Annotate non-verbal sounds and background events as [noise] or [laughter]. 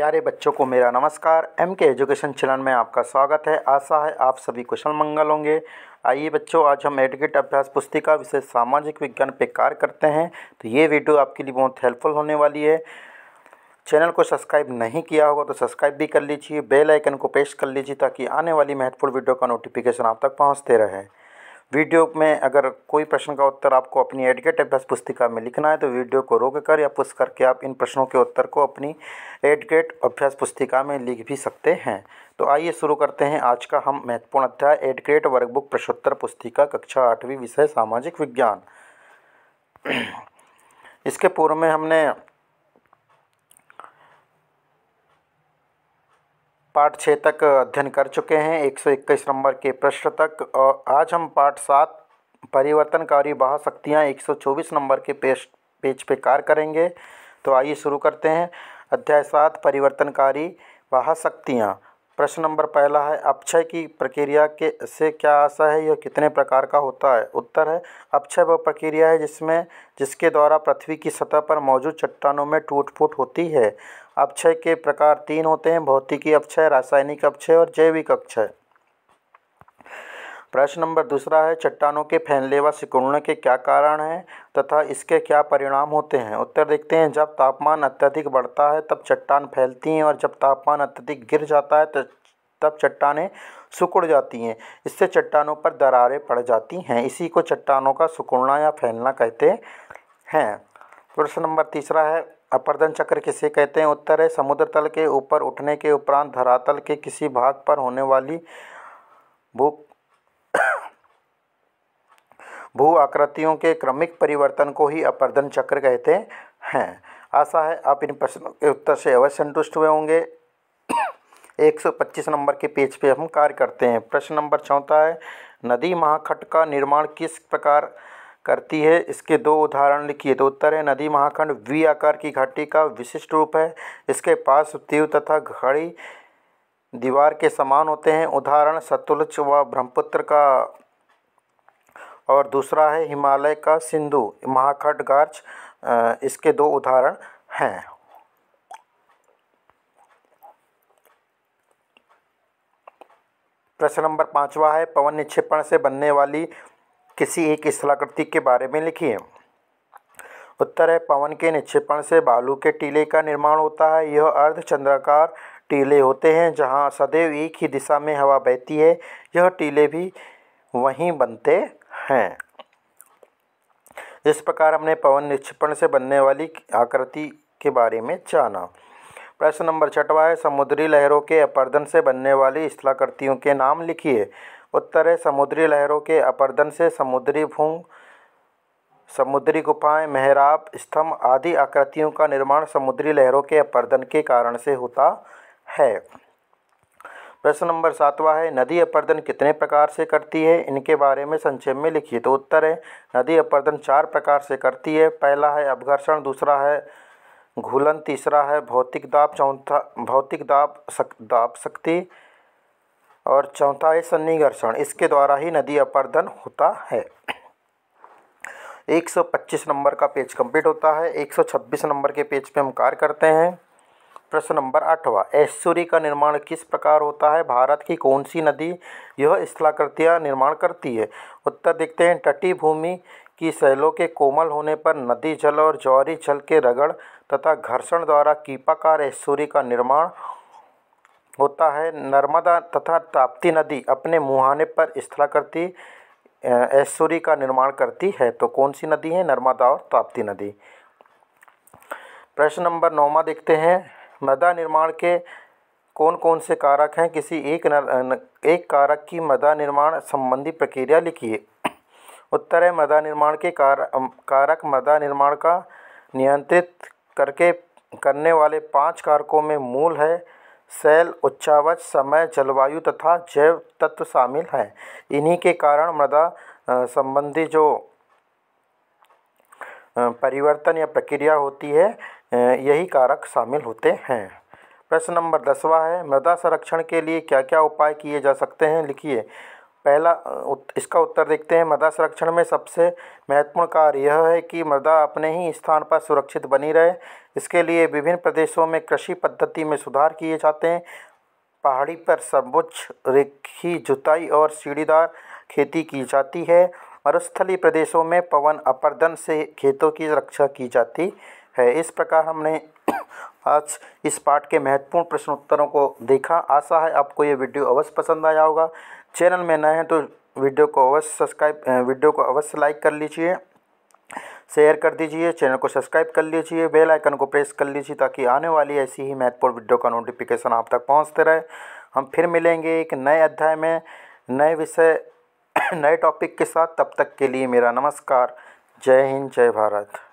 प्यारे बच्चों को मेरा नमस्कार एम के एजुकेशन चैनल में आपका स्वागत है आशा है आप सभी कुशल मंगल होंगे आइए बच्चों आज हम एडुकेट अभ्यास पुस्तिका विशेष सामाजिक विज्ञान पे कार्य करते हैं तो ये वीडियो आपके लिए बहुत हेल्पफुल होने वाली है चैनल को सब्सक्राइब नहीं किया होगा तो सब्सक्राइब भी कर लीजिए बेल आइकन को प्रेस कर लीजिए ताकि आने वाली महत्वपूर्ण वीडियो का नोटिफिकेशन आप तक पहुँचते रहे वीडियो में अगर कोई प्रश्न का उत्तर आपको अपनी एडगेट अभ्यास पुस्तिका में लिखना है तो वीडियो को रोक कर या पुस्त करके आप इन प्रश्नों के उत्तर को अपनी एडगेट अभ्यास पुस्तिका में लिख भी सकते हैं तो आइए शुरू करते हैं आज का हम महत्वपूर्ण अध्याय एडग्रेट वर्कबुक प्रश्नोत्तर पुस्तिका कक्षा आठवीं विषय सामाजिक विज्ञान इसके पूर्व में हमने पाठ छः तक अध्ययन कर चुके हैं एक सौ इक्कीस नंबर के प्रश्न तक और आज हम पाठ सात परिवर्तनकारी बाह शक्तियाँ एक सौ चौबीस नंबर के पेश पेज पे कार्य करेंगे तो आइए शुरू करते हैं अध्याय सात परिवर्तनकारी बाह शक्तियाँ प्रश्न नंबर पहला है अपक्षय की प्रक्रिया के से क्या आशा है यह कितने प्रकार का होता है उत्तर है अपक्षय वह प्रक्रिया है जिसमें जिसके द्वारा पृथ्वी की सतह पर मौजूद चट्टानों में टूट फूट होती है अपक्षय के प्रकार तीन होते हैं भौतिकी अपक्षय रासायनिक अपक्षय और जैविक अपक्षय प्रश्न नंबर दूसरा है चट्टानों के फैलने सिकुड़ने के क्या कारण हैं तथा इसके क्या परिणाम होते हैं उत्तर देखते हैं जब तापमान अत्यधिक बढ़ता है तब चट्टान फैलती हैं और जब तापमान अत्यधिक गिर जाता है तो तब चट्टानें सुकुड़ जाती हैं इससे चट्टानों पर दरारें पड़ जाती हैं इसी को चट्टानों का सुकुड़ना या फैलना कहते हैं प्रश्न नंबर तीसरा है अपर्दन चक्र किसे कहते हैं उत्तर है समुद्र तल के ऊपर उठने के उपरांत धरातल के किसी भाग पर होने वाली भूख भू आकृतियों के क्रमिक परिवर्तन को ही अपर्दन चक्र कहते हैं आशा है आप इन प्रश्नों के उत्तर से अवश्य संतुष्ट हुए होंगे 125 [clears throat] नंबर के पेज पे हम कार्य करते हैं प्रश्न नंबर चौथा है नदी महाखंड का निर्माण किस प्रकार करती है इसके दो उदाहरण लिखिए तो उत्तर है नदी महाखंड वी आकार की घाटी का विशिष्ट रूप है इसके पास तीव तथा घड़ी दीवार के समान होते हैं उदाहरण सतुलच व ब्रह्मपुत्र का और दूसरा है हिमालय का सिंधु गार्च इसके दो उदाहरण हैं प्रश्न नंबर पाँचवा है पवन निक्षेपण से बनने वाली किसी एक स्थलाकृति के बारे में लिखिए उत्तर है पवन के निक्षेपण से बालू के टीले का निर्माण होता है यह अर्धचंद्राकार टीले होते हैं जहाँ सदैव एक ही दिशा में हवा बहती है यह टीले भी वहीं बनते हैं इस प्रकार हमने पवन निक्षेपण से बनने वाली आकृति के बारे में जाना प्रश्न नंबर छठवा है समुद्री लहरों के अपर्दन से बनने वाली स्थलाकृतियों के नाम लिखिए उत्तर है समुद्री लहरों के अपर्दन से समुद्री भूंग समुद्री गुफाएं मेहराब स्तंभ आदि आकृतियों का निर्माण समुद्री लहरों के अपर्दन के कारण से होता है प्रश्न नंबर सातवा है नदी अपर्दन कितने प्रकार से करती है इनके बारे में संक्षेप में लिखिए तो उत्तर है नदी अपर्दन चार प्रकार से करती है पहला है अपघर्षण दूसरा है घुलन तीसरा है भौतिक दाब चौथा भौतिक दाब सक, दाब शक्ति और चौथा है सन्निघर्षण इसके द्वारा ही नदी अपर्दन होता है 125 नंबर का पेज कंप्लीट होता है 126 नंबर के पेज पे हम कार्य करते हैं प्रश्न नंबर आठवा ऐश्वर्य का निर्माण किस प्रकार होता है भारत की कौन सी नदी यह स्थलाकृतियाँ निर्माण करती है उत्तर देखते हैं तटीय भूमि की शैलों के कोमल होने पर नदी जल और ज्वारी जल के रगड़ तथा घर्षण द्वारा कीपाकार ऐश्वर्य का निर्माण होता है नर्मदा तथा ताप्ती नदी अपने मुहाने पर स्थलाकृति ऐश्वर्य का निर्माण करती है तो कौन सी नदी है नर्मदा और ताप्ती नदी प्रश्न नंबर नौवा देखते हैं मदा निर्माण के कौन कौन से कारक हैं किसी एक न, एक कारक की मदा निर्माण संबंधी प्रक्रिया लिखिए उत्तर है मदा निर्माण के कार, कारक मदा निर्माण का नियंत्रित करके करने वाले पांच कारकों में मूल है सेल उच्चावच समय जलवायु तथा जैव तत्व शामिल हैं इन्हीं के कारण मदा संबंधी जो परिवर्तन या प्रक्रिया होती है यही कारक शामिल होते हैं प्रश्न नंबर दसवा है मृदा संरक्षण के लिए क्या क्या उपाय किए जा सकते हैं लिखिए पहला इसका उत्तर देखते हैं मृदा संरक्षण में सबसे महत्वपूर्ण कार्य यह है कि मृदा अपने ही स्थान पर सुरक्षित बनी रहे इसके लिए विभिन्न प्रदेशों में कृषि पद्धति में सुधार किए जाते हैं पहाड़ी पर सर्वोच्च रेखी जुताई और सीढ़ीदार खेती की जाती है मरुस्थली प्रदेशों में पवन अपर्दन से खेतों की रक्षा की जाती है है इस प्रकार हमने आज इस पाठ के महत्वपूर्ण प्रश्नोत्तरों को देखा आशा है आपको ये वीडियो अवश्य पसंद आया होगा चैनल में नए हैं तो वीडियो को अवश्य सब्सक्राइब वीडियो को अवश्य लाइक कर लीजिए शेयर कर दीजिए चैनल को सब्सक्राइब कर लीजिए बेल आइकन को प्रेस कर लीजिए ताकि आने वाली ऐसी ही महत्वपूर्ण वीडियो का नोटिफिकेशन आप तक पहुंचते रहे हम फिर मिलेंगे एक नए अध्याय में नए विषय नए टॉपिक के साथ तब तक के लिए मेरा नमस्कार जय हिंद जय भारत